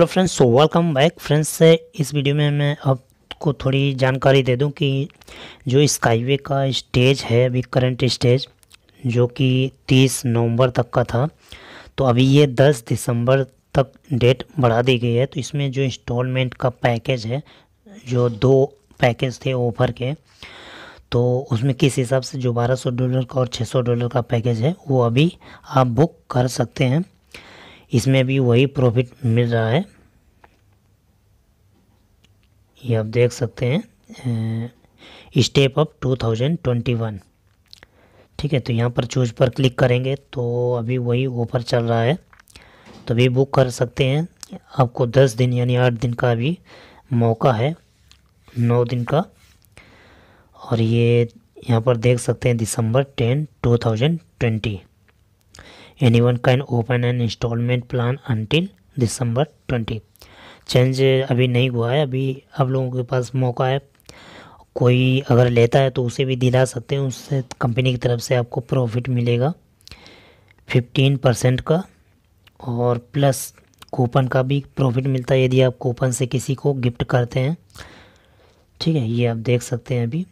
hello friends so welcome back friends से इस video में मैं आपको थोड़ी जानकारी दे दूं कि जो स्काईवे का स्टेज है अभी करंट स्टेज जो कि 30 नवंबर तक का था तो अभी ये 10 दिसंबर तक डेट बढ़ा दी गई है तो इसमें जो इंस्टॉलमेंट का पैकेज है जो दो पैकेज थे ऑफर के तो उसमें किस हिसाब से जो बारह डॉलर का और छः डॉलर का पैकेज है वो अभी आप बुक कर सकते हैं इसमें भी वही प्रॉफिट मिल रहा है ये आप देख सकते हैं स्टेप अप 2021 ठीक है तो यहाँ पर चूज पर क्लिक करेंगे तो अभी वही ऑफर चल रहा है तो भी बुक कर सकते हैं आपको 10 दिन यानी 8 दिन का अभी मौका है 9 दिन का और ये यहाँ पर देख सकते हैं December 10 2020 anyone can open an installment plan until December twenty change अभी नहीं हुआ है अभी आप लोगों के पास मौका है कोई अगर लेता है तो उसे भी दिला सकते हैं उससे कंपनी की तरफ से आपको प्रॉफिट मिलेगा फिफ्टीन परसेंट का और प्लस कूपन का भी प्रॉफिट मिलता है यदि आप कूपन से किसी को गिफ्ट करते हैं ठीक है ये आप देख सकते हैं अभी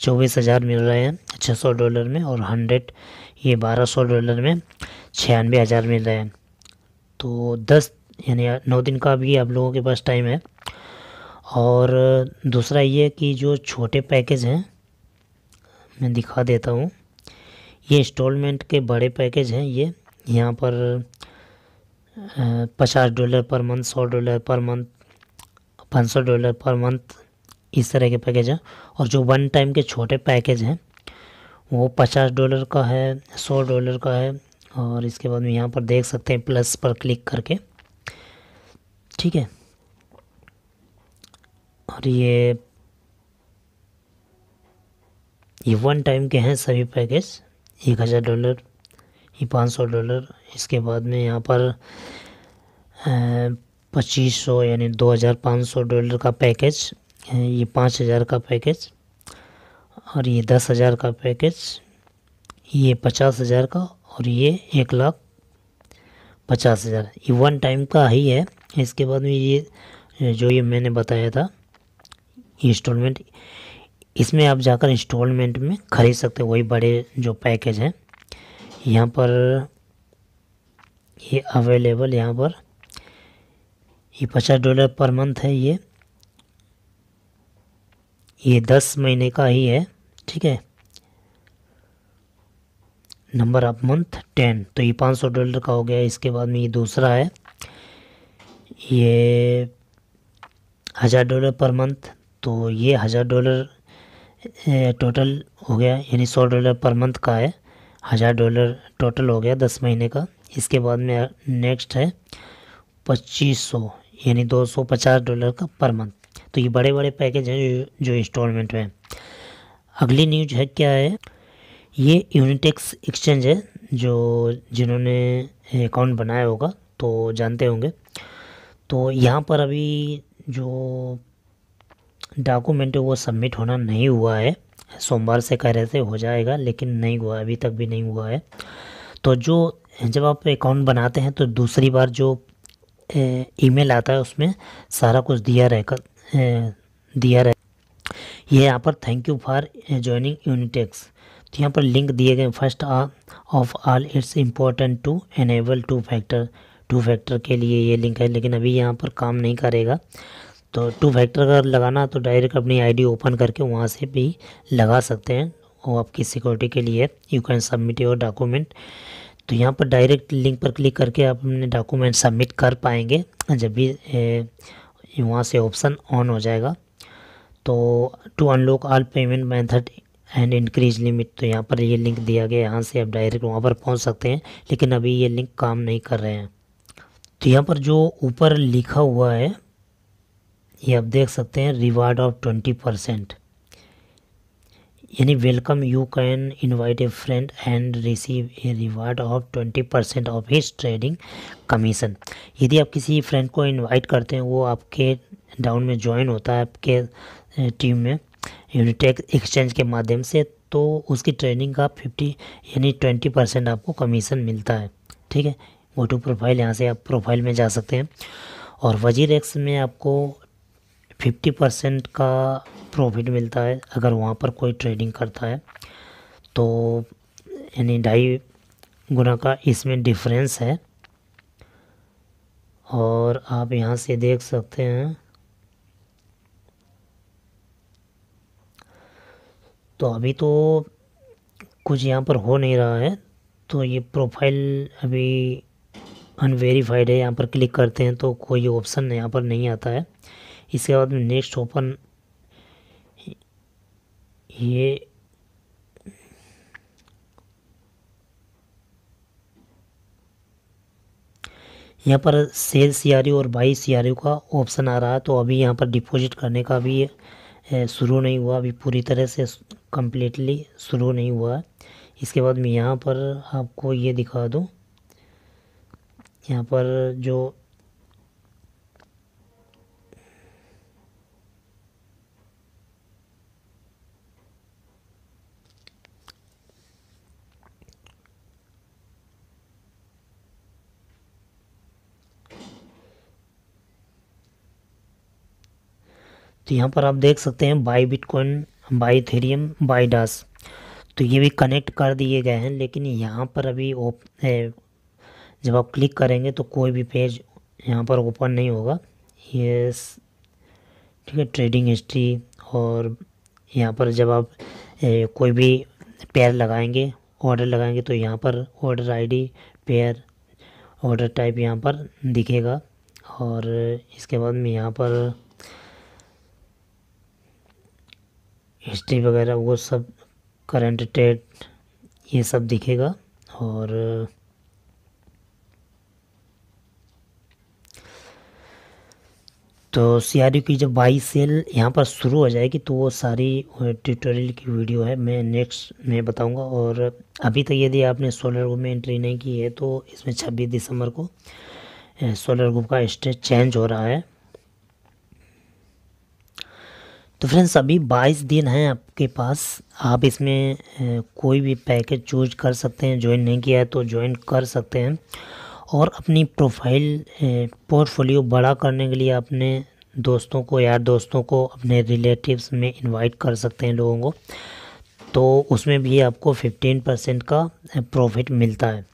चौबीस हज़ार मिल रहे हैं छः सौ डॉलर में और हंड्रेड ये बारह सौ डॉलर में छियानवे हज़ार मिल रहा है तो दस यानी नौ दिन का भी आप लोगों के पास टाइम है और दूसरा ये कि जो छोटे पैकेज हैं मैं दिखा देता हूँ ये इंस्टॉलमेंट के बड़े पैकेज हैं ये यहाँ पर पचास डॉलर पर मंथ सौ डॉलर पर मंथ पाँच सौ डॉलर पर मंथ इस तरह के पैकेज हैं और जो वन टाइम के छोटे पैकेज हैं वो पचास डॉलर का है सौ डॉलर का है और इसके बाद में यहाँ पर देख सकते हैं प्लस पर क्लिक करके ठीक है और ये ये वन टाइम के हैं सभी पैकेज एक हज़ार डॉलर ये पाँच सौ डॉलर इसके बाद में यहाँ पर पच्चीस सौ यानी दो हज़ार पाँच सौ डॉलर का पैकेज ये पाँच हज़ार का पैकेज और ये दस हज़ार का पैकेज ये पचास हज़ार का और ये एक लाख पचास हज़ार ये वन टाइम का ही है इसके बाद में ये जो ये मैंने बताया था इंस्टॉलमेंट इसमें आप जाकर इंस्टॉलमेंट में ख़रीद सकते हो वही बड़े जो पैकेज हैं यहाँ पर ये अवेलेबल यहाँ पर ये पचास डॉलर पर मंथ है ये ये दस महीने का ही है ठीक है नंबर ऑफ मंथ टेन तो ये पाँच सौ डॉलर का हो गया इसके बाद में ये दूसरा है ये हज़ार डॉलर पर मंथ तो ये हज़ार डॉलर टोटल हो गया यानी सौ डॉलर पर मंथ का है हज़ार डॉलर टोटल हो गया दस महीने का इसके बाद में नेक्स्ट है पच्चीस सौ यानी दो सौ पचास डॉलर का पर मंथ तो ये बड़े बड़े पैकेज हैं जो इंस्टॉलमेंट में अगली न्यूज है क्या है ये यूनिटेक्स एक्सचेंज है जो जिन्होंने अकाउंट बनाया होगा तो जानते होंगे तो यहाँ पर अभी जो डॉक्यूमेंट है वो सबमिट होना नहीं हुआ है सोमवार से कह रहे थे हो जाएगा लेकिन नहीं हुआ अभी तक भी नहीं हुआ है तो जो जब आप अकाउंट बनाते हैं तो दूसरी बार जो ईमेल आता है उसमें सारा कुछ दिया रहेगा दिया रहे ये यहाँ पर थैंक यू फॉर ज्वाइनिंग यूनिटेक्स तो यहाँ पर लिंक दिए गए first of all it's important to enable two factor two factor के लिए ये लिंक है लेकिन अभी यहाँ पर काम नहीं करेगा तो टू फैक्टर अगर लगाना तो डायरेक्ट अपनी आईडी ओपन करके वहाँ से भी लगा सकते हैं वो आपकी सिक्योरिटी के लिए you can submit your document तो यहाँ पर डायरेक्ट लिंक पर क्लिक करके आप अपने डॉक्यूमेंट सबमिट कर पाएंगे जब भी वहाँ से ऑप्शन ऑन हो जाएगा तो to unlock all payment method and increase limit तो यहाँ पर ये लिंक दिया गया यहाँ से आप डायरेक्ट वहाँ पर पहुँच सकते हैं लेकिन अभी ये लिंक काम नहीं कर रहे हैं तो यहाँ पर जो ऊपर लिखा हुआ है ये आप देख सकते हैं रिवार्ड ऑफ ट्वेंटी परसेंट यानी welcome you can invite a friend and receive a reward of twenty percent of his trading commission यदि आप किसी फ्रेंड को इनवाइट करते हैं वो आपके डाउन में ज्वाइन होता है आपके टीम में यूनिटेक एक्सचेंज के माध्यम से तो उसकी ट्रेनिंग का फिफ्टी यानी ट्वेंटी परसेंट आपको कमीशन मिलता है ठीक है गो टू प्रोफाइल यहाँ से आप प्रोफाइल में जा सकते हैं और वजीर एक्स में आपको फिफ्टी परसेंट का प्रॉफिट मिलता है अगर वहाँ पर कोई ट्रेडिंग करता है तो यानी ढाई गुना का इसमें डिफरेंस है और आप यहाँ से देख सकते हैं तो अभी तो कुछ यहाँ पर हो नहीं रहा है तो ये प्रोफाइल अभी अनवेरीफाइड है यहाँ पर क्लिक करते हैं तो कोई ऑप्शन यहाँ पर नहीं आता है इसके बाद में नेक्स्ट ओपन ये यहाँ पर सेल सी और बाई सी का ऑप्शन आ रहा है तो अभी यहाँ पर डिपॉजिट करने का भी शुरू नहीं हुआ अभी पूरी तरह से कम्प्लीटली शुरू नहीं हुआ है इसके बाद मैं यहाँ पर आपको ये दिखा दूँ यहाँ पर जो तो यहाँ पर आप देख सकते हैं बाई बिटकॉइन बाईथेरियम बाइडास तो ये भी कनेक्ट कर दिए गए हैं लेकिन यहाँ पर अभी ओप जब आप क्लिक करेंगे तो कोई भी पेज यहाँ पर ओपन नहीं होगा ये ठीक है ट्रेडिंग हिस्ट्री और यहाँ पर जब आप ए, कोई भी पेयर लगाएंगे ऑर्डर लगाएंगे तो यहाँ पर order ID pair order type यहाँ पर दिखेगा और इसके बाद में यहाँ पर हिस्ट्री वगैरह वो सब करंट डेट ये सब दिखेगा और तो सी की जब बाई सेल यहाँ पर शुरू हो जाएगी तो वो सारी ट्यूटोरियल की वीडियो है मैं नेक्स्ट में बताऊंगा और अभी तक यदि आपने सोलर ग्रुप में एंट्री नहीं की है तो इसमें 26 दिसंबर को सोलर ग्रुप का स्टेज चेंज हो रहा है तो फ्रेंड्स अभी 22 दिन हैं आपके पास आप इसमें कोई भी पैकेज चूज कर सकते हैं ज्वाइन नहीं किया है तो ज्वाइन कर सकते हैं और अपनी प्रोफाइल पोर्टफोलियो बड़ा करने के लिए अपने दोस्तों को यार दोस्तों को अपने रिलेटिव्स में इनवाइट कर सकते हैं लोगों को तो उसमें भी आपको 15 परसेंट का प्रॉफिट मिलता है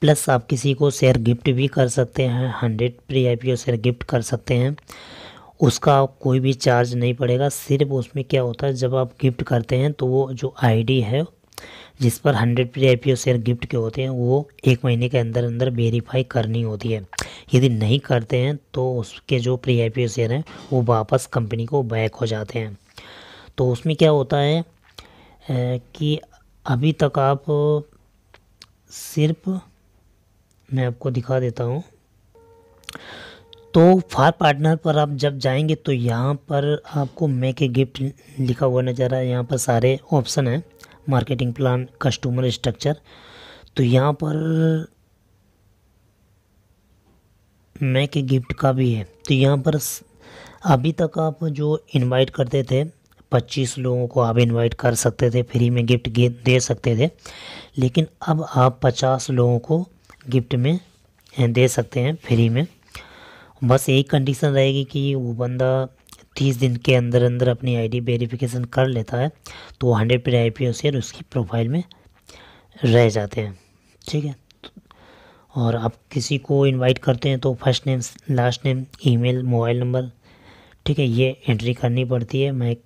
प्लस आप किसी को शेयर गिफ्ट भी कर सकते हैं 100 प्री आई शेयर गिफ्ट कर सकते हैं उसका कोई भी चार्ज नहीं पड़ेगा सिर्फ उसमें क्या होता है जब आप गिफ्ट करते हैं तो वो जो आईडी है जिस पर hundred P I share gift के होते हैं वो एक महीने के अंदर अंदर वेरीफाई करनी होती है यदि नहीं करते हैं तो उसके जो प्री आई शेयर हैं वो वापस कंपनी को बैक हो जाते हैं तो उसमें क्या होता है कि अभी तक आप सिर्फ मैं आपको दिखा देता हूँ तो फार पार्टनर पर आप जब जाएंगे तो यहाँ पर आपको मेक ए गिफ्ट लिखा हुआ नज़र आए यहाँ पर सारे ऑप्शन हैं मार्केटिंग प्लान कस्टमर स्ट्रक्चर तो यहाँ पर मैक गिफ्ट का भी है तो यहाँ पर अभी तक आप जो इनवाइट करते थे पच्चीस लोगों को आप इनवाइट कर सकते थे फ्री में गिफ्ट दे सकते थे लेकिन अब आप पचास लोगों को गिफ्ट में दे सकते हैं फ्री में बस एक कंडीशन रहेगी कि वो बंदा तीस दिन के अंदर अंदर अपनी आईडी वेरिफिकेशन कर लेता है तो वो हंड्रेड पर आई शेयर उसकी प्रोफाइल में रह जाते हैं ठीक है और आप किसी को इनवाइट करते हैं तो first name last name email mobile number ठीक है ये एंट्री करनी पड़ती है मैं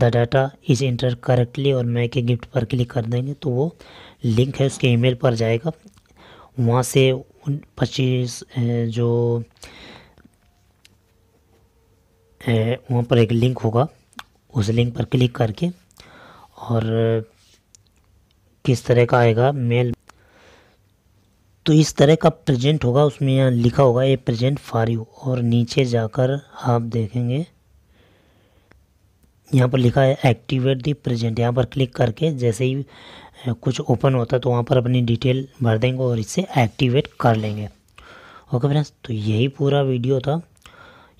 the data is enter correctly और मैं के गिफ्ट पर क्लिक कर देंगे तो वो लिंक है उसके ईमेल पर जाएगा वहाँ से पच्चीस जो वहाँ पर एक लिंक होगा उस लिंक पर क्लिक करके और किस तरह का आएगा मेल तो इस तरह का प्रेजेंट होगा उसमें यहाँ लिखा होगा ये प्रेजेंट फॉर यू और नीचे जाकर आप देखेंगे यहाँ पर लिखा है एक्टिवेट दी प्रेजेंट यहाँ पर क्लिक करके जैसे ही कुछ ओपन होता है तो वहाँ पर अपनी डिटेल भर देंगे और इसे एक्टिवेट कर लेंगे ओके फ्रेंड्स तो यही पूरा वीडियो था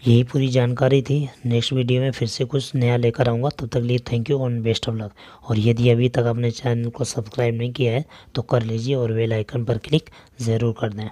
यही पूरी जानकारी थी नेक्स्ट वीडियो में फिर से कुछ नया लेकर आऊँगा तब तक लिए thank you and best of luck और यदि अभी तक आपने चैनल को सब्सक्राइब नहीं किया है तो कर लीजिए और वेलाइकन पर क्लिक ज़रूर कर दें